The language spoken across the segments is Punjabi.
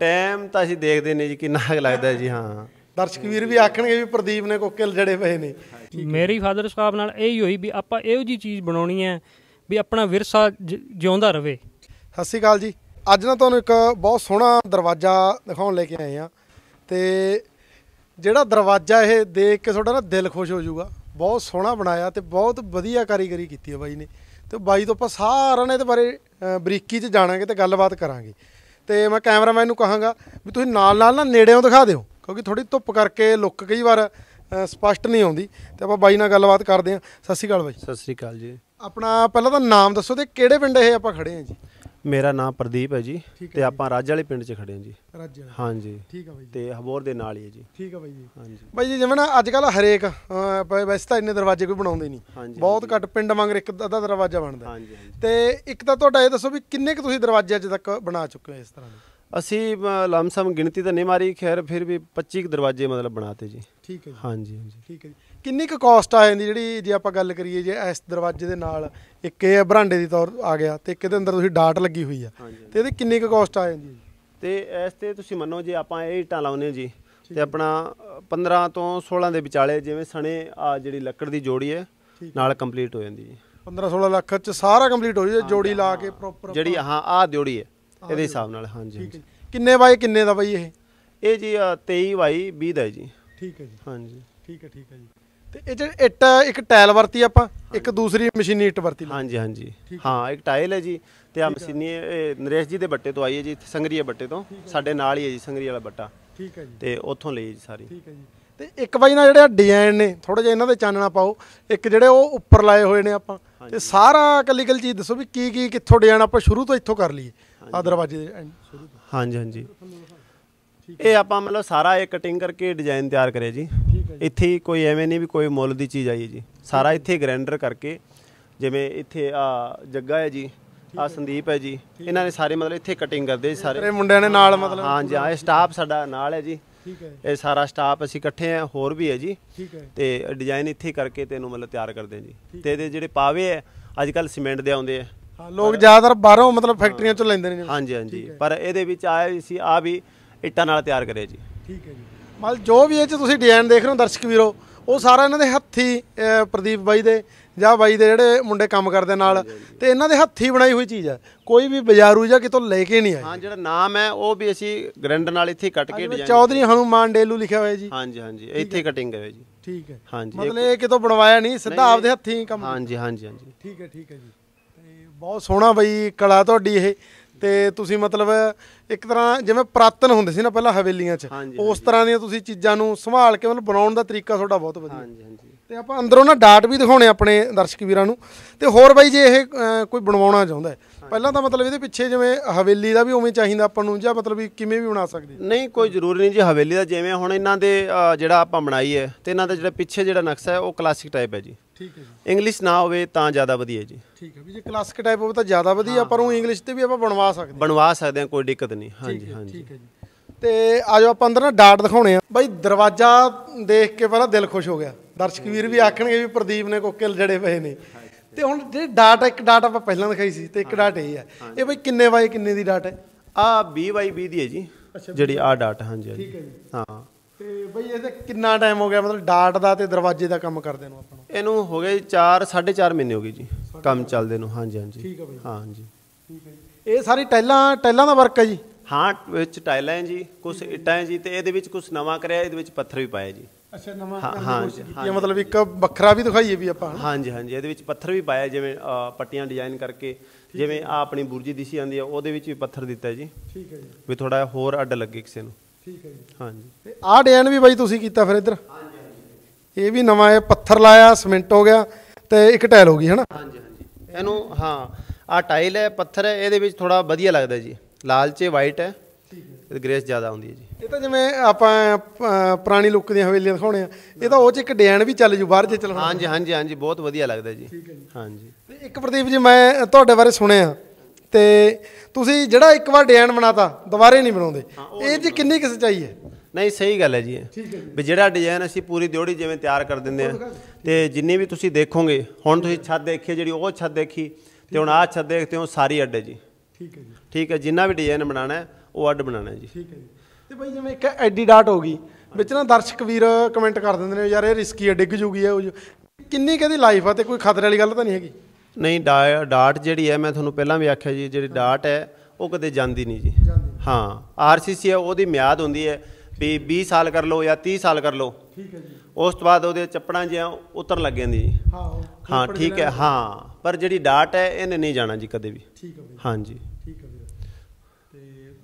ਟਾਈਮ ਤਾਂ ਅਸੀਂ ਦੇਖਦੇ ਨੇ ਜੀ ਕਿੰਨਾ ਲੱਗਦਾ ਜੀ ਹਾਂ ਦਰਸ਼ਕ ਵੀਰ ਵੀ ਆਖਣਗੇ ਵੀ ਪ੍ਰਦੀਪ ਨੇ ਕੋਕੇ ਜੜੇ ਪਏ ਨੇ ਮੇਰੀ ਫਾਦਰ ਸਾਹਿਬ ਨਾਲ ਇਹ ਹੀ ਹੋਈ ਵੀ ਆਪਾਂ ਇਹੋ ਜੀ ਚੀਜ਼ ਬਣਾਉਣੀ ਹੈ ਵੀ ਆਪਣਾ ਵਿਰਸਾ ਜਿਉਂਦਾ ਰਵੇ ਸਤਿ ਸ਼੍ਰੀ ਅਕਾਲ ਜੀ ਅੱਜ ਨਾ ਤੁਹਾਨੂੰ ਇੱਕ ਬਹੁਤ ਸੋਹਣਾ ਦਰਵਾਜ਼ਾ ਦਿਖਾਉਣ ਲੈ ਕੇ ਆਏ ਆ ਤੇ ਜਿਹੜਾ ਦਰਵਾਜ਼ਾ ਇਹ ਦੇਖ ਕੇ ਤੁਹਾਡਾ ਨਾ ਦਿਲ ਖੁਸ਼ ਹੋ ਜਾਊਗਾ ਬਹੁਤ ਸੋਹਣਾ ਬਣਾਇਆ ਤੇ ਬਹੁਤ ਵਧੀਆ ਕਾਰੀਗਰੀ ਕੀਤੀ ਹੈ ਬਾਈ ਨੇ ਤੇ ਬਾਈ ਤੋਂ ਆਪਾਂ ਸਾਰਿਆਂ ਨੇ ਇਹਦੇ ਬਾਰੇ ਬਰੀਕੀ 'ਚ ਜਾਣਾਂਗੇ ਤੇ ਗੱਲਬਾਤ ਕਰਾਂਗੇ ਤੇ ਮੈਂ ਕੈਮਰਾਮੈਨ ਨੂੰ ਕਹਾਂਗਾ ਵੀ ਤੁਸੀਂ ਨਾਲ ਨਾਲ ਨਾ ਨੇੜੇੋਂ ਦਿਖਾ ਦਿਓ ਕਿਉਂਕਿ ਥੋੜੀ ਧੁੱਪ ਕਰਕੇ ਲੁੱਕ ਕਈ ਵਾਰ ਸਪਸ਼ਟ ਨਹੀਂ ਆਉਂਦੀ ਤੇ ਆਪਾਂ ਬਾਈ ਨਾਲ ਗੱਲਬਾਤ ਕਰਦੇ ਆ ਸਤਿ ਸ਼੍ਰੀ ਅਕਾਲ ਬਾਈ ਸਤਿ ਸ਼੍ਰੀ ਅਕਾਲ ਜੀ ਆਪਣਾ ਪਹਿਲਾਂ ਤਾਂ ਨਾਮ ਦੱਸੋ ਤੇ ਕਿਹੜੇ ਪਿੰਡ ਇਹ ਆਪਾਂ ਖੜੇ ਆ ਜੀ ਮੇਰਾ ਨਾਮ ਪ੍ਰਦੀਪ ਹੈ ਜੀ ਤੇ ਆਪਾਂ ਰਾਜ ਵਾਲੇ ਪਿੰਡ 'ਚ ਖੜੇ ਹਾਂ ਜੀ ਰਾਜਾ ਹਾਂਜੀ ਠੀਕ ਆ ਬਾਈ ਜੀ ਤੇ ਹਬੋਰ ਦੇ ਨਾਲ ਹੀ ਹੈ ਜੀ ਠੀਕ ਆ ਬਾਈ ਜੀ ਹਾਂਜੀ ਬਾਈ ਜੀ ਜਿਵੇਂ ਨਾ ਅੱਜ ਕੱਲ ਹਰੇਕ ਵੈਸੇ ਤਾਂ ਇੰਨੇ ਦਰਵਾਜ਼ੇ ਕੋਈ ਬਣਾਉਂਦੇ ਨਹੀਂ ਹਾਂਜੀ, ਬਹੁਤ ਘੱਟ ਪਿੰਡ ਵਾਂਗ ਇੱਕ ਅੱਧਾ ਦਰਵਾਜ਼ਾ ਬਣਦਾ ਹਾਂਜੀ ਤੇ ਇੱਕ ਤਾਂ ਤੁਹਾਡਾ ਇਹ ਦੱਸੋ ਵੀ ਕਿੰਨੇ ਕੁ ਤੁਸੀਂ ਦਰਵਾਜ਼ੇ ਅਜੇ ਤੱਕ ਬਣਾ ਚੁੱਕੇ ਹੋ ਇਸ ਤਰ੍ਹਾਂ ਦੇ ਅਸੀਂ ਲਮਸਮ ਗਿਣਤੀ ਤਾਂ ਨਹੀਂ ਮਾਰੀ ਖੈਰ ਫਿਰ ਵੀ 25 ਦਰਵਾਜ਼ੇ ਮਤਲਬ ਬਣਾਤੇ ਜੀ ਠੀਕ ਹੈ ਜੀ ਹਾਂਜੀ ਹਾਂਜੀ ਠੀਕ ਹੈ ਜੀ ਕਿੰਨੀ ਕੁ ਕਾਸਟ ਆ ਜਾਂਦੀ ਜਿਹੜੀ ਜੇ ਆਪਾਂ ਗੱਲ ਕਰੀਏ ਜੇ ਇਸ ਦਰਵਾਜ਼ੇ ਦੇ ਨਾਲ ਇੱਕ ਇਹ ਬਰਾਂਡੇ ਦੀ ਤੌਰ ਆ ਗਿਆ ਤੇ ਇੱਕ ਦੇ ਅੰਦਰ ਤੁਸੀਂ ਡਾਟ ਲੱਗੀ ਹੋਈ ਆ ਤੇ ਇਹਦੀ ਕਿੰਨੀ ਕੁ ਕਾਸਟ ਆ ਜਾਂਦੀ ਤੇ ਇਸ ਤੇ ਤੁਸੀਂ ਮੰਨੋ ਜੇ ਆਪਾਂ ਇਹ ਇੱਟਾਂ ਲਾਉਨੇ ਜੀ ਤੇ ਆਪਣਾ 15 ਤੋਂ 16 ਦੇ ਵਿਚਾਲੇ ਜਿਵੇਂ ਸਣੇ ਆ ਜਿਹੜੀ ਲੱਕੜ ਦੀ ਜੋੜੀ ਹੈ ਨਾਲ ਕੰਪਲੀਟ ਹੋ ਜਾਂਦੀ ਜੀ 15 16 ਲੱਖ ਚ ਸਾਰਾ ਕੰਪਲੀਟ ਹੋ ਜੀ ਜੋੜੀ ਲਾ ਕੇ ਪ੍ਰੋਪਰ ਜਿਹੜੀ ਹਾਂ ਆ ਜੋੜੀ ਹੈ ਇਹਦੇ ਹਿਸਾਬ ਨਾਲ ਹਾਂਜੀ ਕਿੰਨੇ ਬਾਈ ਕਿੰਨੇ ਦਾ ਬਾਈ ਇਹ ਇਹ ਜੀ 23 ਬਾਈ 20 ਦਾ ਜੀ ਠੀਕ ਹੈ ਜੀ ਹਾਂਜੀ ਠੀਕ ਹੈ ਠੀਕ ਹੈ ਜੀ ਤੇ ਇਹ ਜਿਹੜੀ ਇੱਟ ਇੱਕ ਟਾਇਲ ਵਰਤੀ ਆਪਾਂ ਇੱਕ ਦੂਸਰੀ ਮਸ਼ੀਨੀ ਇੱਟ ਵਰਤੀ ਹਾਂਜੀ ਹਾਂਜੀ ਹਾਂ ਇੱਕ ਟਾਇਲ ਹੈ ਜੀ ਤੇ ਆ ਮਸ਼ੀਨੀ ਇਹ ਨਰੇਸ਼ ਜੀ ਦੇ ਬੱਟੇ ਤੋਂ ਆਈ ਹੈ ਜੀ ਸੰਗਰੀਏ ਬੱਟੇ ਤੋਂ ਸਾਡੇ ਨਾਲ ਹੀ ਹੈ ਜੀ ਸੰਗਰੀ ਵਾਲਾ ਬੱਟਾ ਠੀਕ ਹੈ ਜੀ ਤੇ ਉੱਥੋਂ ਲਈ ਜੀ ਸਾਰੀ ਠੀਕ ਹੈ ਜੀ ਤੇ ਇੱਕ ਬਾਈ ਨਾਲ ਜਿਹੜੇ ਡਿਜ਼ਾਈਨ ਨੇ ਥੋੜਾ ਜਿਹਾ ਇਹਨਾਂ ਦੇ ਚਾਨਣਾ ਪਾਓ ਇੱਕ ਜਿਹੜੇ ਉਹ ਉੱਪਰ ਲਾਏ ਹੋਏ ਨੇ ਆਪਾਂ ਤੇ ਸਾਰਾ ਕੱਲੀ ਕੱਲੀ ਚੀਜ਼ ਦੱਸੋ ਵੀ ਕੀ ਕੀ ਕਿੱਥੋਂ ਡਿਜ਼ਾਈਨ ਆਪਾਂ ਸ਼ੁਰੂ ਤੋਂ ਇੱਥੋਂ ਕਰ ਲਈਏ ਆ ਦਰਵਾਜ਼ੇ ਦੇ ਸ਼ੁਰੂ ਤੋਂ ਹਾਂਜੀ ਹਾਂਜੀ ਇਹ ਆਪਾਂ ਮਤਲਬ ਸਾਰਾ ਇਹ ਕਟਿੰਗ ਕਰਕੇ ਡਿਜ਼ਾਈਨ ਤਿਆਰ ਕਰਿਆ ਜੀ ਇੱਥੇ ਕੋਈ ਐਵੇਂ ਨਹੀਂ ਵੀ ਕੋਈ ਮੁੱਲ ਦੀ ਚੀਜ਼ ਆਈ ਹੈ ਜੀ ਸਾਰਾ ਇੱਥੇ ਗ੍ਰੈਂਡਰ ਕਰਕੇ ਜਿਵੇਂ ਇੱਥੇ ਆ ਜੱਗਾ ਹੈ ਜੀ ਆ ਸੰਦੀਪ ਹੈ ਜੀ ਇਹਨਾਂ ਨੇ ਸਾਰੇ ਮਤਲਬ ਇੱਥੇ ਕਟਿੰਗ ਕਰਦੇ ਜੀ ਸਾਰੇ ਮੁੰਡਿਆਂ ਨੇ ਨਾਲ ਮਤਲਬ ਹਾਂ ਜੀ ਆ ਸਟਾਫ ਸਾਡਾ ਨਾਲ ਹੈ ਜੀ ਠੀਕ ਹੈ ਇਹ ਸਾਰਾ ਸਟਾਫ ਅਸੀਂ ਇਕੱਠੇ ਆ ਹੋਰ ਵੀ ਹੈ ਜੀ ਠੀਕ ਹੈ ਤੇ ਡਿਜ਼ਾਈਨ ਇੱਥੇ ਕਰਕੇ ਤੇ ਇਹਨੂੰ ਮਤਲਬ ਤਿਆਰ ਕਰਦੇ ਜੀ ਤੇ ਇਹਦੇ ਜਿਹੜੇ ਪਾਵੇ ਆ ਅੱਜ ਕੱਲ ਸੀਮੈਂਟ ਦੇ ਆਉਂਦੇ ਆ ਲੋਕ ਜ਼ਿਆਦਾਤਰ ਬਾਹਰੋਂ ਮਤਲਬ ਫੈਕਟਰੀਆਂ ਚੋਂ ਲੈਂਦੇ ਨੇ ਹਾਂਜੀ ਹਾਂਜੀ ਪਰ ਇਹਦੇ ਵਿੱਚ ਆਇਆ ਸੀ ਆ ਵੀ ਇੱਟਾਂ ਨਾਲ ਤਿਆਰ ਕਰਿਆ ਜੀ ਠੀਕ ਹੈ ਜੀ ਮਤਲਬ ਜੋ ਵੀ ਇਹ ਚ ਤੁਸੀਂ ਡਿਜ਼ਾਈਨ ਦੇਖ ਰਹੇ ਹੋ ਦਰਸ਼ਕ ਵੀਰੋ ਉਹ ਸਾਰਾ ਇਹਨਾਂ ਦੇ ਹੱਥੀ ਪ੍ਰਦੀਪ ਬਾਈ ਦੇ ਜਾਂ ਬਾਈ ਦੇ ਜਿਹੜੇ ਮੁੰਡੇ ਕੰਮ ਕਰਦੇ ਨਾਲ ਤੇ ਇਹਨਾਂ ਦੇ ਹੱਥੀ ਬਣਾਈ ਹੋਈ ਚੀਜ਼ ਹੈ ਕੋਈ ਵੀ ਬਾਜ਼ਾਰੂ ਜਾਂ ਕਿਤੋਂ ਲੈ ਕੇ ਨਹੀਂ ਆਇਆ ਹਾਂ ਜਿਹੜਾ ਨਾਮ ਹੈ ਉਹ ਵੀ ਅਸੀਂ ਗ੍ਰੈਂਡ ਨਾਲ ਇੱਥੇ ਕੱਟ ਕੇ ਡਿਜ਼ਾਈਨ ਚੌਧਰੀ ਹਨੂਮਾਨ ਡੇਲੂ ਲਿਖਿਆ ਹੋਇਆ ਜੀ ਹਾਂਜੀ ਹਾਂਜੀ ਇੱਥੇ ਕਟਿੰਗ ਹੈ ਜੀ ਠੀਕ ਹੈ ਹਾਂਜੀ ਮਤਲਬ ਇਹ ਕਿਤੋਂ ਬਣਵਾਇਆ ਨਹੀਂ ਸਿੱਧਾ ਆਪਦੇ ਹੱਥੀ ਕੰਮ ਹਾਂਜੀ ਹਾਂਜੀ ਹਾਂਜੀ ਠੀਕ ਹੈ ਠੀਕ ਹੈ ਜੀ ਬਹੁਤ ਸੋਹਣਾ ਬਈ ਕਲਾ ਤੁਹਾਡੀ ਇਹ ਤੇ ਤੁਸੀਂ ਮਤਲਬ ਇੱਕ ਤਰ੍ਹਾਂ ਜਿਵੇਂ ਪ੍ਰਾਤਨ ਹੁੰਦੇ ਸੀ ਨਾ ਪਹਿਲਾਂ ਹਵੇਲੀਆਂ 'ਚ ਉਸ ਤਰ੍ਹਾਂ ਦੀਆਂ ਤੁਸੀਂ ਚੀਜ਼ਾਂ ਨੂੰ ਸੰਭਾਲ ਕੇ ਮਤਲਬ ਬਣਾਉਣ ਦਾ ਤਰੀਕਾ ਤੁਹਾਡਾ ਬਹੁਤ ਵਧੀਆ ਹਾਂਜੀ ਹਾਂਜੀ ਤੇ ਆਪਾਂ ਅੰਦਰੋਂ ਨਾ ਡਾਟ ਵੀ ਦਿਖਾਉਣੇ ਆਪਣੇ ਦਰਸ਼ਕ ਵੀਰਾਂ ਨੂੰ ਤੇ ਹੋਰ ਬਾਈ ਜੇ ਇਹ ਕੋਈ ਬਣਵਾਉਣਾ ਚਾਹੁੰਦਾ ਹੈ ਪਹਿਲਾਂ ਤਾਂ ਮਤਲਬ ਇਹਦੇ ਪਿੱਛੇ ਜਿਵੇਂ ਹਵੇਲੀ ਦਾ ਵੀ ਉਵੇਂ ਚਾਹੀਦਾ ਆਪਾਂ ਨੂੰ ਜਾਂ ਮਤਲਬ ਕਿਵੇਂ ਵੀ ਬਣਾ ਸਕਦੇ ਨਹੀਂ ਕੋਈ ਜ਼ਰੂਰੀ ਨਹੀਂ ਜੀ ਹਵੇਲੀ ਦਾ ਜਿਵੇਂ ਹੁਣ ਇਹਨਾਂ ਦੇ ਜਿਹੜਾ ਆਪਾਂ ਬਣਾਈ ਹੈ ਤੇ ਇਹਨਾਂ ਦਾ ਜਿਹੜਾ ਪਿੱਛੇ ਜਿਹੜਾ ਨਕਸ਼ਾ ਹੈ ਉਹ ਕਲਾਸਿਕ ਟਾਈਪ ਹੈ ਜੀ ਠੀਕ ਹੈ ਜੀ ਇੰਗਲਿਸ਼ ਨਾ ਹੋਵੇ ਤਾਂ ਜ਼ਿਆਦਾ ਵਧੀਆ ਜੀ ਠੀਕ ਹੈ ਵੀ ਜੇ ਕਲਾਸਿਕ ਟਾਈਪ ਹੋਵੇ ਤਾਂ ਜ਼ਿਆਦਾ ਵਧੀਆ ਪਰ ਉਹ ਇੰਗਲਿਸ਼ ਤੇ ਵੀ ਆਪਾਂ ਬਣਵਾ ਸਕਦੇ ਬਣਵਾ ਸਕਦੇ ਹਾਂ ਕੋਈ ਦਿੱਕਤ ਨਹੀਂ ਹਾਂਜੀ ਹਾਂਜੀ ਠੀਕ ਹੈ ਜੀ ਤੇ ਆਜੋ ਆਪਾਂ ਅੰਦਰ ਨਾ ਡਾਟ ਦਿਖਾਉਣੇ ਆ ਬਾਈ ਦਰਵਾਜ਼ਾ ਦੇਖ ਕੇ ਪਹਿਲਾਂ ਦਿਲ ਖੁਸ਼ ਹੋ ਗਿਆ ਦਰਸ਼ਕ ਵੀਰ ਵੀ ਆਖਣਗੇ ਵੀ ਪ੍ਰਦੀਪ ਨੇ ਕੋਕੇ ਜੜੇ ਪਏ ਨੇ ਤੇ ਹੁਣ ਜੇ ਡਾਟ ਇੱਕ ਡਾਟ ਆਪਾਂ ਪਹਿਲਾਂ ਦਿਖਾਈ ਸੀ ਤੇ ਇੱਕ ਡਾਟ ਇਹ ਹੈ ਇਹ ਬਈ ਕਿੰਨੇ ਬਾਈ ਕਿੰਨੇ ਦੀ ਡਾਟ ਹੈ ਆ 20 ਬਾਈ 20 ਦੀ ਹੈ ਜੀ ਜਿਹੜੀ ਆ ਡਾਟ ਹਾਂਜੀ ਠੀਕ ਹੈ ਜੀ ਹਾਂ ਤੇ ਬਈ ਇਹਦੇ ਕਿੰਨਾ ਟਾਈਮ ਹੋ ਗਿਆ ਮਤਲਬ ਡਾਟ ਦਾ ਤੇ ਦਰਵਾਜ਼ੇ ਦਾ ਕੰਮ ਕਰਦੇ ਨੂੰ ਆਪਾਂ ਨੂੰ ਇਹਨੂੰ ਹੋ ਗਏ 4 4.5 ਮਹੀਨੇ ਹੋ ਗਏ ਜੀ ਕੰਮ ਚੱਲਦੇ ਨੂੰ ਹਾਂਜੀ ਹਾਂਜੀ ਠੀਕ ਹੈ ਬਈ ਹਾਂਜੀ ਠੀਕ ਹੈ ਇਹ ਸਾਰੀ ਟਾਈਲਾਂ ਟਾਈਲਾਂ ਦਾ ਵਰਕ ਹੈ ਜੀ ਹਾਂ ਵਿੱਚ ਟਾਈਲਾਂ ਹੈ ਜੀ ਕੁਝ ਇੱਟਾਂ ਹੈ ਜੀ ਤੇ ਇਹਦੇ ਵਿੱਚ ਕੁਝ ਨਵਾਂ ਕਰਿਆ ਇਹਦੇ ਵਿੱਚ ਪੱਥਰ ਵੀ ਪਾਇਆ ਜੀ ਅੱਛਾ ਨਵਾਂ ਹਾਂ ਇਹ ਮਤਲਬ ਇੱਕ ਵੱਖਰਾ ਵੀ ਦਿਖਾਈਏ ਵੀ ਆਪਾਂ ਹਾਂਜੀ ਹਾਂਜੀ ਇਹਦੇ ਵਿੱਚ ਪੱਥਰ ਵੀ ਪਾਇਆ ਜਿਵੇਂ ਪੱਟੀਆਂ ਡਿਜ਼ਾਈਨ ਕਰਕੇ ਜਿਵੇਂ ਆ ਆਪਣੀ ਬੁਰਜੀ ਦਿਸੀ ਜਾਂਦੀ ਆ ਉਹਦੇ ਵਿੱਚ ਵੀ ਪੱਥਰ ਦਿੱਤਾ ਜੀ ਠੀਕ ਹੈ ਜੀ ਵੀ ਥੋੜਾ ਹੋਰ ਅੱਡ ਲੱਗੇ ਕਿਸੇ ਨੂੰ ਠੀਕ ਹੈ ਜੀ ਹਾਂਜੀ ਤੇ ਆ ਡਿਜ਼ਾਈਨ ਵੀ ਬਾਈ ਤੁਸੀਂ ਕੀਤਾ ਫਿਰ ਇੱਧਰ ਹਾਂਜੀ ਇਹ ਵੀ ਨਵਾਂ ਇਹ ਪੱਥਰ ਲਾਇਆ ਸਿਮੈਂਟ ਹੋ ਗਿਆ ਤੇ ਇੱਕ ਟਾਇਲ ਹੋ ਗਈ ਹੈ ਨਾ ਹਾਂਜੀ ਹਾਂਜੀ ਇਹਨੂੰ ਹਾਂ ਆ ਟਾਇਲ ਹੈ ਪੱਥਰ ਹੈ ਇਹਦੇ ਵਿੱਚ ਥੋੜਾ ਵਧੀਆ ਲੱਗਦਾ ਜੀ ਲਾਲ ਚ ਵਾਈਟ ਹੈ ਤੇ ਗ੍ਰੇਸ ਜ਼ਿਆਦਾ ਆਉਂਦੀ ਹੈ ਜੀ ਇਹ ਤਾਂ ਜਿਵੇਂ ਆਪਾਂ ਪੁਰਾਣੀ ਲੁੱਕ ਦੀਆਂ ਹਵੇਲੀਆਂ ਦਿਖਾਉਣੇ ਆ ਇਹ ਤਾਂ ਉਹ ਚ ਇੱਕ ਡਿਜ਼ਾਈਨ ਵੀ ਚੱਲ ਜੂ ਬਾਹਰ ਜੇ ਚੱਲਣਾ ਹਾਂਜੀ ਹਾਂਜੀ ਹਾਂਜੀ ਬਹੁਤ ਵਧੀਆ ਲੱਗਦਾ ਜੀ ਠੀਕ ਹੈ ਜੀ ਹਾਂਜੀ ਤੇ ਇੱਕ ਪ੍ਰਦੀਪ ਜੀ ਮੈਂ ਤੁਹਾਡੇ ਬਾਰੇ ਸੁਣਿਆ ਤੇ ਤੁਸੀਂ ਜਿਹੜਾ ਇੱਕ ਵਾਰ ਡਿਜ਼ਾਈਨ ਬਣਾਤਾ ਦੁਬਾਰੇ ਨਹੀਂ ਬਣਾਉਂਦੇ ਇਹ ਜੀ ਕਿੰਨੀ ਕਿਸ ਚਾਹੀਏ ਨਹੀਂ ਸਹੀ ਗੱਲ ਹੈ ਜੀ ਵੀ ਜਿਹੜਾ ਡਿਜ਼ਾਈਨ ਅਸੀਂ ਪੂਰੀ ਦਿਉੜੀ ਜਿਵੇਂ ਤਿਆਰ ਕਰ ਦਿੰਦੇ ਆ ਤੇ ਜਿੰਨੇ ਵੀ ਤੁਸੀਂ ਦੇਖੋਗੇ ਹੁਣ ਤੁਸੀਂ ਛੱਤ ਦੇਖੀ ਜਿਹੜੀ ਉਹ ਛੱਤ ਦੇਖੀ ਤੇ ਹੁਣ ਆਹ ਛੱਤ ਦੇਖਦੇ ਹੋ ਸਾਰੀ ਅੱਡ ਹੈ ਜੀ ਠੀਕ ਹੈ ਜੀ ਠੀਕ ਹੈ ਜਿੰਨਾ ਵੀ ਡਿਜ਼ਾਈਨ ਬਣਾਣਾ ਹੈ ਉਹ ਅੱਡ ਬਣਾਣਾ ਹੈ ਜੀ ਠੀਕ ਹੈ ਜੀ ਤੇ ਬਈ ਜਿਵੇਂ ਇੱਕ ਐਡੀ ਡਾਟ ਹੋ ਗਈ ਵਿੱਚ ਨਾ ਦਰਸ਼ਕ ਵੀਰ ਕਮੈਂਟ ਕਰ ਦਿੰਦੇ ਨੇ ਯਾਰ ਇਹ ਰਿਸਕੀ ਹੈ ਡਿੱਗ ਜੂਗੀ ਇਹ ਕਿੰਨੀ ਕਦੀ ਲਾਈਫ ਆ ਤੇ ਕੋਈ ਖਤਰੇ ਵਾਲੀ ਗੱਲ ਤਾਂ ਨਹੀਂ ਹੈਗੀ ਨਹੀਂ ਡਾਟ ਜਿਹੜੀ ਹੈ ਮੈਂ ਤੁਹਾਨੂੰ ਪਹਿਲਾਂ ਵੀ ਆਖਿਆ ਜੀ ਜਿਹੜੀ ਡਾਟ ਹੈ ਉਹ ਕਦੇ ਜਾਂਦੀ ਨਹੀਂ ਜੀ ਹਾਂ ਆਰਸੀਸੀ ਹੈ ਉਹਦੀ ਮਿਆਦ ਹੁੰਦੀ ਹੈ ਵੀ 20 ਸਾਲ ਕਰ ਲਓ ਜਾਂ 30 ਸਾਲ ਕਰ ਲਓ ਠੀਕ ਹੈ ਜੀ ਉਸ ਤੋਂ ਬਾਅਦ ਉਹਦੇ ਚੱਪੜਾਂ ਜਿਹਾ ਉਤਰ ਲੱਗ ਜਾਂਦੀ ਜੀ ਹਾਂ ਹਾਂ ਠੀਕ ਹੈ ਹਾਂ ਪਰ ਜਿਹੜੀ ਡਾਟ ਹੈ ਇਹਨੇ ਨਹੀਂ ਜਾਣਾ ਜੀ ਕਦੇ ਵੀ ਠੀਕ ਹੈ ਹਾਂ ਜੀ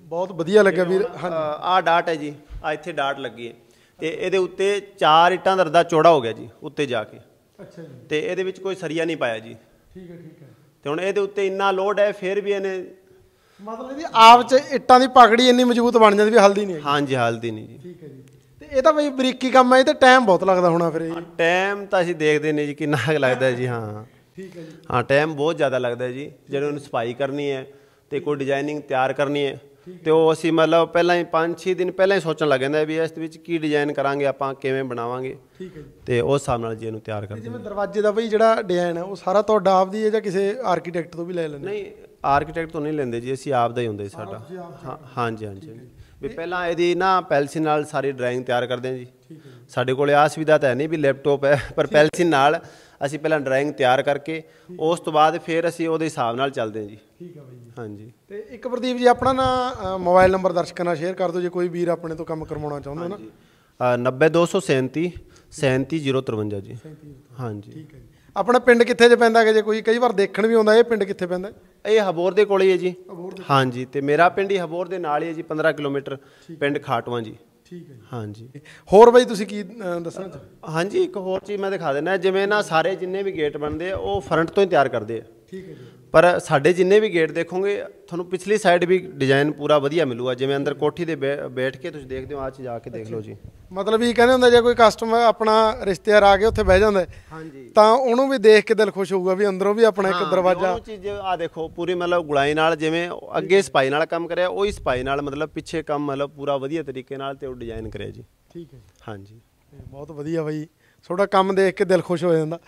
ਬਹੁਤ ਵਧੀਆ ਲੱਗਿਆ ਵੀਰ ਆਹ ਡਾਟ ਹੈ ਜੀ ਆ ਇੱਥੇ ਡਾਟ ਲੱਗੀ ਹੈ ਤੇ ਇਹਦੇ ਉੱਤੇ ਚਾਰ ਇੱਟਾਂ ਦਾ ਰਦਾ ਚੌੜਾ ਹੋ ਗਿਆ ਜੀ ਉੱਤੇ ਜਾ ਕੇ ਅੱਛਾ ਜੀ ਤੇ ਇਹਦੇ ਵਿੱਚ ਕੋਈ ਸਰੀਆ ਨਹੀਂ ਪਾਇਆ ਜੀ ਠੀਕ ਹੈ ਠੀਕ ਹੈ ਤੇ ਹੁਣ ਇਹਦੇ ਉੱਤੇ ਇੰਨਾ ਲੋਡ ਹੈ ਫਿਰ ਵੀ ਇਹਨੇ ਮਤਲਬ ਇਹ ਆਪ ਚ ਇੱਟਾਂ ਦੀ ਪਕੜੀ ਇੰਨੀ ਮਜ਼ਬੂਤ ਬਣ ਜਾਂਦੀ ਵੀ ਹਲਦੀ ਨਹੀਂ ਹਾਂਜੀ ਹਲਦੀ ਨਹੀਂ ਜੀ ਠੀਕ ਹੈ ਜੀ ਤੇ ਇਹ ਤਾਂ ਬਈ ਬਰੀਕੀ ਕੰਮ ਹੈ ਇਹ ਟਾਈਮ ਬਹੁਤ ਲੱਗਦਾ ਹੋਣਾ ਫਿਰ ਇਹ ਟਾਈਮ ਤਾਂ ਅਸੀਂ ਦੇਖਦੇ ਨੇ ਜੀ ਕਿੰਨਾ ਲੱਗਦਾ ਜੀ ਹਾਂ ਠੀਕ ਹੈ ਜੀ ਹਾਂ ਟਾਈਮ ਬਹੁਤ ਜ਼ਿਆਦਾ ਲੱਗਦਾ ਜੀ ਜਦੋਂ ਉਹਨੂੰ ਸਫਾਈ ਕਰਨੀ ਹੈ ਤੇ ਕੋਈ ਡਿਜ਼ਾਈਨਿੰਗ ਤਿਆਰ ਕਰਨੀ ਹੈ ਤੇ ਉਹ ਅਸੀਂ ਮਤਲਬ ਪਹਿਲਾਂ ਹੀ 5-6 ਦਿਨ ਪਹਿਲਾਂ ਹੀ ਸੋਚਣ ਲੱਗ ਜਾਂਦਾ ਵੀ ਇਸ ਦੇ ਵਿੱਚ ਕੀ ਡਿਜ਼ਾਈਨ ਕਰਾਂਗੇ ਆਪਾਂ ਕਿਵੇਂ ਬਣਾਵਾਂਗੇ ਠੀਕ ਹੈ ਜੀ ਤੇ ਉਸ ਹਿਸਾਬ ਨਾਲ ਜੀ ਇਹਨੂੰ ਤਿਆਰ ਕਰਦੇ ਜਿਵੇਂ ਦਰਵਾਜ਼ੇ ਦਾ ਬਈ ਜਿਹੜਾ ਡਿਜ਼ਾਈਨ ਹੈ ਉਹ ਸਾਰਾ ਤੁਹਾਡਾ ਆਪ ਦੀ ਹੈ ਜਾਂ ਕਿਸੇ ਆਰਕੀਟੈਕਟ ਤੋਂ ਵੀ ਲੈ ਲੈਂਦੇ ਨਹੀਂ ਆਰਕੀਟੈਕਟ ਤੋਂ ਨਹੀਂ ਲੈਂਦੇ ਜੀ ਅਸੀਂ ਆਪ ਦਾ ਹੀ ਹੁੰਦਾ ਜੀ ਸਾਡਾ ਹਾਂਜੀ ਹਾਂਜੀ ਵੀ ਪਹਿਲਾਂ ਇਹਦੀ ਨਾ ਪੈਲਸੀ ਨਾਲ ਸਾਰੀ ਡਰਾਇੰਗ ਤਿਆਰ ਕਰਦੇ ਹਾਂ ਜੀ ਸਾਡੇ ਕੋਲੇ ਆ ਸੁਵਿਧਾ ਤਾਂ ਨਹੀਂ ਵੀ ਲੈਪਟਾਪ ਹੈ ਪਰ ਪੈਲਸੀ ਨਾਲ ਅਸੀਂ ਪਹਿਲਾਂ ਡਰਾਇੰਗ ਤਿਆਰ ਕਰਕੇ ਉਸ ਤੋਂ ਬਾਅਦ ਫਿਰ ਅਸੀਂ ਉਹਦੇ ਹਿਸਾਬ ਨਾਲ ਚੱਲਦੇ ਹਾਂ ਜੀ ਠੀਕ ਹੈ ਬਾਈ ਜੀ ਹਾਂਜੀ ਤੇ ਇੱਕ ਪ੍ਰਦੀਪ ਜੀ ਆਪਣਾ ਨਾ ਮੋਬਾਈਲ ਨੰਬਰ ਦਰਸ਼ਕਾਂ ਨਾਲ ਸ਼ੇਅਰ ਕਰ ਦਿਓ ਜੇ ਕੋਈ ਵੀਰ ਆਪਣੇ ਤੋਂ ਕੰਮ ਕਰਵਾਉਣਾ ਚਾਹੁੰਦਾ ਨਾ 90237 37053 ਜੀ ਹਾਂਜੀ ਠੀਕ ਹੈ ਜੀ ਆਪਣਾ ਪਿੰਡ ਕਿੱਥੇ ਜੇ ਪੈਂਦਾ ਹੈ ਜੇ ਕੋਈ ਕਈ ਵਾਰ ਦੇਖਣ ਵੀ ਆਉਂਦਾ ਇਹ ਪਿੰਡ ਕਿੱਥੇ ਪੈਂਦਾ ਇਹ ਹਬੋਰ ਦੇ ਕੋਲੇ ਹੀ ਹੈ ਜੀ ਹਾਂਜੀ ਤੇ ਮੇਰਾ ਪਿੰਡ ਹੀ ਹਬੋਰ ਦੇ ਨਾਲ ਹੀ ਹੈ ਜੀ 15 ਕਿਲੋਮੀਟਰ ਪਿੰਡ ਖਾਟਵਾਂ ਜੀ ਠੀਕ ਹੈ ਜੀ ਹਾਂਜੀ ਹੋਰ ਬਾਈ ਤੁਸੀਂ ਕੀ ਦੱਸਣਾ ਹਾਂਜੀ ਇੱਕ ਹੋਰ ਚੀਜ਼ ਮੈਂ ਦਿਖਾ ਦਿੰਦਾ ਜਿਵੇਂ ਨਾ ਸਾਰੇ ਜਿੰਨੇ ਵੀ ਗੇਟ ਬਣਦੇ ਆ ਉਹ ਫਰੰਟ ਤੋਂ ਹੀ ਤਿਆਰ ਕਰਦੇ ਆ ਠੀਕ ਹੈ ਜੀ ਪਰ ਸਾਡੇ ਜਿੰਨੇ ਵੀ ਗੇਟ ਦੇਖੋਗੇ ਤੁਹਾਨੂੰ ਪਿਛਲੀ ਸਾਈਡ ਵੀ ਡਿਜ਼ਾਈਨ ਪੂਰਾ ਵਧੀਆ ਮਿਲੂਗਾ ਜਿਵੇਂ ਅੰਦਰ ਕੋਠੀ ਦੇ ਬੈਠ ਕੇ ਤੁਸੀਂ ਦੇਖਦੇ ਹੋ ਆ ਚ ਜਾ ਕੇ ਦੇਖ ਲਓ ਜੀ ਮਤਲਬ ਇਹ ਕਹਿੰਦੇ ਹੁੰਦਾ ਜੇ ਕੋਈ ਕਸਟਮਰ ਆਪਣਾ ਰਿਸ਼ਤੇਦਾਰ ਆ ਕੇ ਉੱਥੇ ਬਹਿ ਜਾਂਦਾ ਹਾਂਜੀ ਤਾਂ ਉਹਨੂੰ ਵੀ ਦੇਖ ਕੇ ਦਿਲ ਖੁਸ਼ ਹੋਊਗਾ ਵੀ ਅੰਦਰੋਂ ਵੀ ਆਪਣਾ ਇੱਕ ਦਰਵਾਜ਼ਾ ਉਹ ਚੀਜ਼ ਆ ਦੇਖੋ ਪੂਰੀ ਮਤਲਬ ਗੁਲਾਈ ਨਾਲ ਜਿਵੇਂ ਅੱਗੇ ਸਪਾਈ ਨਾਲ ਕੰਮ ਕਰਿਆ ਉਹ ਹੀ ਸਪਾਈ ਨਾਲ ਮਤਲਬ ਪਿੱਛੇ ਕੰਮ ਮਤਲਬ ਪੂਰਾ ਵਧੀਆ ਤਰੀਕੇ ਨਾਲ ਤੇ ਉਹ ਡਿਜ਼ਾਈਨ ਕਰਿਆ ਜੀ ਠੀਕ ਹੈ ਹਾਂਜੀ ਬਹੁਤ ਵਧੀਆ ਬਾਈ ਤੁਹਾਡਾ ਕੰਮ ਦੇਖ ਕੇ ਦਿਲ ਖੁਸ਼ ਹੋ ਜਾਂਦਾ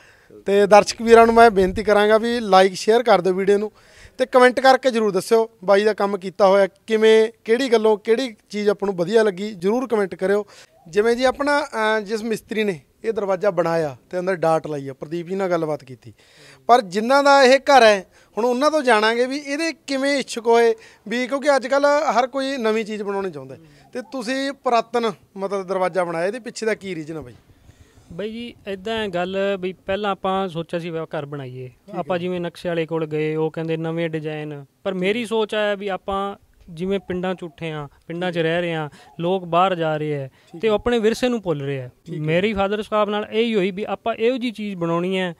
ਤੇ ਦਰਸ਼ਕ ਵੀਰਾਂ ਨੂੰ ਮੈਂ ਬੇਨਤੀ ਕਰਾਂਗਾ ਵੀ ਲਾਈਕ ਸ਼ੇਅਰ ਕਰ ਦਿਓ ਵੀਡੀਓ ਨੂੰ ਤੇ ਕਮੈਂਟ ਕਰਕੇ ਜਰੂਰ ਦੱਸਿਓ ਬਾਈ ਦਾ ਕੰਮ ਕੀਤਾ ਹੋਇਆ ਕਿਵੇਂ ਕਿਹੜੀ ਗੱਲੋਂ ਕਿਹੜੀ ਚੀਜ਼ ਆਪਾਂ ਨੂੰ ਵਧੀਆ ਲੱਗੀ ਜਰੂਰ ਕਮੈਂਟ ਕਰਿਓ ਜਿਵੇਂ ਜੀ ਆਪਣਾ ਜਿਸ ਮਿਸਤਰੀ ਨੇ ਇਹ ਦਰਵਾਜ਼ਾ ਬਣਾਇਆ ਤੇ ਅੰਦਰ ਡਾਟ ਲਾਈ ਆ ਪ੍ਰਦੀਪ ਜੀ ਨਾਲ ਗੱਲਬਾਤ ਕੀਤੀ ਪਰ ਜਿਨ੍ਹਾਂ ਦਾ ਇਹ ਘਰ ਹੈ ਹੁਣ ਉਹਨਾਂ ਤੋਂ ਜਾਣਾਂਗੇ ਵੀ ਇਹਦੇ ਕਿਵੇਂ ਇੱਛਕ ਹੋਏ ਵੀ ਕਿਉਂਕਿ ਅੱਜ ਕੱਲ ਹਰ ਕੋਈ ਨਵੀਂ ਚੀਜ਼ ਬਣਾਉਣੀ ਚਾਹੁੰਦਾ ਤੇ ਤੁਸੀਂ ਪ੍ਰਤਨ ਮਤਲਬ ਦਰਵਾਜ਼ਾ ਬਣਾਇਆ ਇਹਦੇ ਪਿੱਛੇ ਦਾ ਕੀ ਰੀਜਨ ਹੈ ਬਾਈ ਬਈ ਜੀ ਐਦਾਂ ਗੱਲ ਵੀ ਪਹਿਲਾਂ ਆਪਾਂ ਸੋਚਿਆ ਸੀ ਘਰ ਬਣਾਈਏ ਆਪਾਂ ਜਿਵੇਂ ਨਕਸ਼ੇ ਵਾਲੇ ਕੋਲ ਗਏ ਉਹ ਕਹਿੰਦੇ ਨਵੇਂ ਡਿਜ਼ਾਈਨ ਪਰ ਮੇਰੀ ਸੋਚ ਆਇਆ ਵੀ ਆਪਾਂ ਜਿਵੇਂ ਪਿੰਡਾਂ ਚ ਉੱਠੇ ਆ ਪਿੰਡਾਂ ਚ ਰਹਿ ਰਹੇ ਆ ਲੋਕ ਬਾਹਰ ਜਾ ਰਹੇ ਆ ਤੇ ਆਪਣੇ ਵਿਰਸੇ ਨੂੰ ਭੁੱਲ ਰਹੇ ਆ ਮੇਰੀ ਫਾਦਰ ਸਾਹਿਬ ਨਾਲ ਇਹ ਹੀ ਹੋਈ ਵੀ ਆਪਾਂ ਇਹੋ ਜੀ ਚੀਜ਼ ਬਣਾਉਣੀ ਹੈ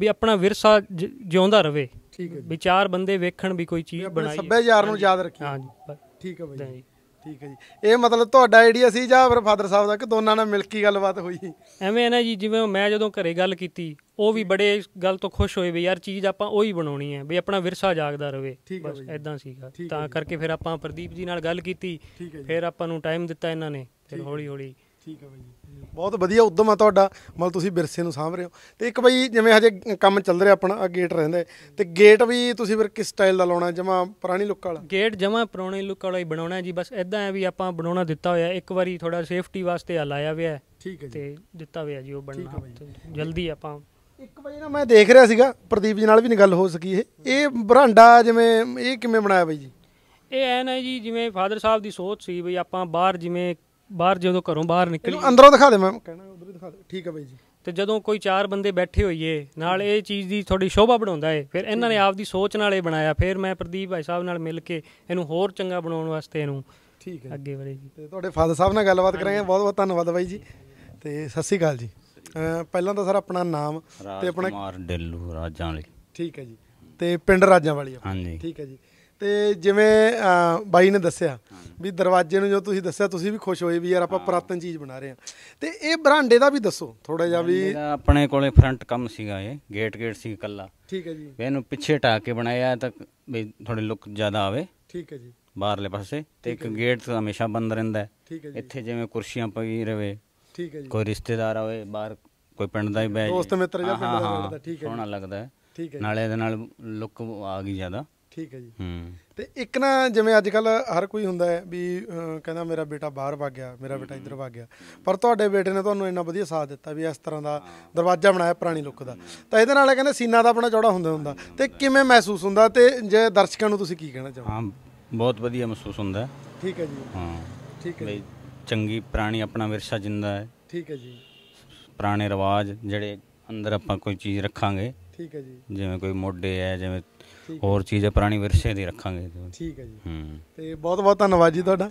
ਵੀ ਆਪਣਾ ਵਿਰਸਾ ਜਿਉਂਦਾ ਰਵੇ ਠੀਕ ਹੈ ਵਿਚਾਰ ਬੰਦੇ ਵੇਖਣ ਵੀ ਕੋਈ ਚੀਜ਼ ਬਣਾਈ ਯਾਰ ਨੂੰ ਯਾਦ ਰੱਖੀ ਹਾਂਜੀ ਠੀਕ ਹੈ ਬਾਈ ਠੀਕ ਹੈ ਜੀ ਇਹ ਮਤਲਬ ਤੁਹਾਡਾ ਆਈਡੀਆ ਸੀ ਜਾਂ ਫਿਰ ਫਾਦਰ ਸਾਹਿਬ ਦਾ ਕਿ ਦੋਨਾਂ ਨਾਲ ਮਿਲ ਕੇ ਗੱਲਬਾਤ ਹੋਈ ਐਵੇਂ ਹੈ ਨਾ ਜੀ ਜਿਵੇਂ ਮੈਂ ਜਦੋਂ ਘਰੇ ਗੱਲ ਕੀਤੀ ਉਹ ਵੀ ਬੜੇ ਗੱਲ ਤੋਂ ਖੁਸ਼ ਹੋਏ ਵੀ ਯਾਰ ਚੀਜ਼ ਆਪਾਂ ਉਹੀ ਬਣਾਉਣੀ ਹੈ ਵੀ ਆਪਣਾ ਵਿਰਸਾ ਜਾਗਦਾ ਰਵੇ ਬਸ ਐਦਾਂ ਸੀਗਾ ਤਾਂ ਕਰਕੇ ਫਿਰ ਆਪਾਂ ਪ੍ਰਦੀਪ ਜੀ ਨਾਲ ਗੱਲ ਕੀਤੀ ਫਿਰ ਆਪਾਂ ਨੂੰ ਟਾਈਮ ਦਿੱਤਾ ਇਹਨਾਂ ਨੇ ਫਿਰ ਹੌਲੀ ਹੌਲੀ ਠੀਕ ਹੈ ਬਾਈ ਬਹੁਤ ਵਧੀਆ ਉਦਮ ਆ ਤੁਹਾਡਾ ਮਤਲਬ ਤੁਸੀਂ ਵਿਰਸੇ ਨੂੰ ਸਾਂਭ ਰਹੇ ਹੋ ਤੇ ਇੱਕ ਬਾਈ ਜਿਵੇਂ ਹਜੇ ਕੰਮ ਚੱਲ ਰਿਹਾ ਆਪਣਾ ਗੇਟ ਰਹਿੰਦਾ ਤੇ ਗੇਟ ਵੀ ਤੁਸੀਂ ਫਿਰ ਕਿਸ ਸਟਾਈਲ ਦਾ ਲਾਉਣਾ ਜਮਾ ਪੁਰਾਣੀ ਲੁੱਕ ਵਾਲਾ ਗੇਟ ਜਮਾ ਪੁਰਾਣੀ ਲੁੱਕ ਵਾਲਾ ਹੀ ਬਣਾਉਣਾ ਜੀ ਬਸ ਇਦਾਂ ਹੈ ਵੀ ਆਪਾਂ ਬਣਾਉਣਾ ਦਿੱਤਾ ਹੋਇਆ ਇੱਕ ਵਾਰੀ ਥੋੜਾ ਸੇਫਟੀ ਵਾਸਤੇ ਆ ਲਾਇਆ ਹੋਇਆ ਠੀਕ ਹੈ ਜੀ ਤੇ ਦਿੱਤਾ ਹੋਇਆ ਜੀ ਉਹ ਬਣਨਾ ਜਲਦੀ ਆਪਾਂ ਇੱਕ ਵਾਰੀ ਨਾ ਮੈਂ ਦੇਖ ਰਿਹਾ ਸੀਗਾ ਪ੍ਰਦੀਪ ਜੀ ਨਾਲ ਵੀ ਗੱਲ ਹੋ ਸਕੀ ਇਹ ਇਹ ਬਰਾਂਡਾ ਜਿਵੇਂ ਇਹ ਕਿਵੇਂ ਬਣਾਇਆ ਬਾਈ ਜੀ ਇਹ ਐ ਨਾ ਜੀ ਜਿਵੇਂ ਫਾਦਰ ਸਾਹਿਬ ਦੀ ਸੋਚ ਸੀ ਵੀ ਆਪਾਂ ਬਾਹਰ ਜਿਵੇਂ ਬਾਹਰ ਜਦੋਂ ਘਰੋਂ ਬਾਹਰ ਨਿਕਲੀ ਅੰਦਰੋਂ ਦਿਖਾ ਦੇ ਮੈਂ ਕਹਿਣਾ ਉਧਰ ਹੀ ਦਿਖਾ ਦੇ ਠੀਕ ਹੈ ਬਾਈ ਜੀ ਤੇ ਜਦੋਂ ਕੋਈ ਚਾਰ ਬੰਦੇ ਬੈਠੇ ਹੋਈਏ ਨਾਲ ਇਹ ਚੀਜ਼ ਦੀ ਥੋੜੀ ਸ਼ੋਭਾ ਬਣਾਉਂਦਾ ਏ ਫਿਰ ਇਹਨਾਂ ਨੇ ਆਪਦੀ ਸੋਚ ਨਾਲ ਇਹ ਬਣਾਇਆ ਫਿਰ ਮੈਂ ਪ੍ਰਦੀਪ ਭਾਈ ਸਾਹਿਬ ਨਾਲ ਮਿਲ ਕੇ ਇਹਨੂੰ ਹੋਰ ਚੰਗਾ ਬਣਾਉਣ ਵਾਸਤੇ ਇਹਨੂੰ ਠੀਕ ਹੈ ਅੱਗੇ ਵਧੇ ਜੀ ਤੇ ਤੁਹਾਡੇ ਫਾਦਰ ਸਾਹਿਬ ਨਾਲ ਗੱਲਬਾਤ ਕਰਾਂਗੇ ਬਹੁਤ ਬਹੁਤ ਧੰਨਵਾਦ ਬਾਈ ਜੀ ਤੇ ਸਤਿ ਸ੍ਰੀ ਅਕਾਲ ਜੀ ਪਹਿਲਾਂ ਤਾਂ ਸਰ ਆਪਣਾ ਨਾਮ ਤੇ ਆਪਣਾ ਕੁਮਾਰ ਡੱਲੂ ਰਾਜਾਂ ਵਾਲੀ ਠੀਕ ਹੈ ਜੀ ਤੇ ਪਿੰਡ ਰਾਜਾਂ ਵਾਲੀ ਹਾਂਜੀ ਠੀਕ ਹੈ ਜੀ ਤੇ ਜਿਵੇਂ ਬਾਈ ਨੇ ਦੱਸਿਆ ਵੀ ਦਰਵਾਜ਼ੇ ਨੂੰ ਜੋ ਤੁਸੀਂ ਦੱਸਿਆ ਤੁਸੀਂ ਵੀ ਖੁਸ਼ ਹੋਏ ਵੀ ਯਾਰ ਆਪਾਂ ਪ੍ਰਾਤਨ ਚੀਜ਼ ਬਣਾ ਰਹੇ ਆ ਤੇ ਇਹ ਬਰਾਂਡੇ ਦਾ ਵੀ ਦੱਸੋ ਥੋੜਾ ਜਿਹਾ ਵੀ ਆਪਣੇ ਕੋਲੇ ਫਰੰਟ ਕੰਮ ਸੀਗਾ ਇਹ ਗੇਟ ਗੇਟ ਸੀ ਕੱਲਾ ਠੀਕ ਹੈ ਜੀ ਇਹਨੂੰ ਪਿੱਛੇ ਟਾ ਕੇ ਬਣਾਇਆ ਤਾਂ ਵੀ ਥੋੜੀ ਲੁੱਕ ਜ਼ਿਆਦਾ ਆਵੇ ਠੀਕ ਹੈ ਜੀ ਬਾਹਰਲੇ ਪਾਸੇ ਤੇ ਇੱਕ ਗੇਟ ਹਮੇਸ਼ਾ ਬੰਦ ਰਹਿੰਦਾ ਹੈ ਠੀਕ ਹੈ ਜੀ ਇੱਥੇ ਜਿਵੇਂ ਕੁਰਸੀਆਂ ਪਈ ਰਵੇ ਠੀਕ ਹੈ ਜੀ ਕੋਈ ਰਿਸ਼ਤੇਦਾਰ ਆਵੇ ਬਾਹਰ ਕੋਈ ਪਿੰਡ ਦਾ ਹੀ ਬੈ ਦੋਸਤ ਮਿੱਤਰ ਜਾਂ ਪਿੰਡ ਦਾ ਠੀਕ ਹੈ ਸੋਹਣਾ ਲੱਗਦਾ ਹੈ ਠੀਕ ਹੈ ਨਾਲੇ ਦੇ ਨਾਲ ਲੁੱਕ ਆ ਗਈ ਜ਼ਿਆਦਾ ਠੀਕ ਹੈ ਜੀ ਤੇ ਇੱਕ ਨਾ ਜਿਵੇਂ ਅੱਜ ਕੱਲ ਹਰ ਕੋਈ ਹੁੰਦਾ ਹੈ ਵੀ ਕਹਿੰਦਾ ਮੇਰਾ ਬੇਟਾ ਬਾਹਰ ਵਗ ਗਿਆ ਮੇਰਾ ਬੇਟਾ ਇੱਧਰ ਵਗ ਗਿਆ ਪਰ ਤੁਹਾਡੇ ਬੇਟੇ ਨੇ ਤੁਹਾਨੂੰ ਇੰਨਾ ਵਧੀਆ ਸਾਥ ਦਿੱਤਾ ਵੀ ਇਸ ਤਰ੍ਹਾਂ ਦਾ ਦਰਵਾਜ਼ਾ ਬਣਾਇਆ ਪੁਰਾਣੀ ਲੁੱਕ ਦਾ ਤਾਂ ਇਹਦੇ ਨਾਲ ਕਹਿੰਦੇ ਸੀਨਾ ਦਾ ਆਪਣਾ ਚੌੜਾ ਹੁੰਦਾ ਹੁੰਦਾ ਤੇ ਕਿਵੇਂ ਮਹਿਸੂਸ ਹੁੰਦਾ ਤੇ ਜੇ ਦਰਸ਼ਕਾਂ ਨੂੰ ਤੁਸੀਂ ਕੀ ਕਹਿਣਾ ਚਾਹੋ ਹਾਂ ਬਹੁਤ ਵਧੀਆ ਮਹਿਸੂਸ ਹੁੰਦਾ ਠੀਕ ਹੈ ਜੀ ਹਾਂ ਠੀਕ ਹੈ ਚੰਗੀ ਪੁਰਾਣੀ ਆਪਣਾ ਵਿਰਸਾ ਜਿੰਦਾ ਹੈ ਠੀਕ ਹੈ ਜੀ ਪੁਰਾਣੇ ਰਿਵਾਜ ਜਿਹੜੇ ਅੰਦਰ ਆਪਾਂ ਕੋਈ ਚੀਜ਼ ਰੱਖਾਂਗੇ ਠੀਕ ਹੈ ਜੀ ਜਿਵੇਂ ਕੋਈ ਮੋਢੇ ਹੈ ਜਿਵੇਂ ਹੋਰ ਚੀਜ਼ ਹੈ ਪੁਰਾਣੀ ਵਿਰਸੇ ਦੀ ਰੱਖਾਂਗੇ ਠੀਕ ਹੈ ਜੀ ਹੂੰ ਤੇ ਬਹੁਤ ਬਹੁਤ ਧੰਨਵਾਦ ਜੀ ਤੁਹਾਡਾ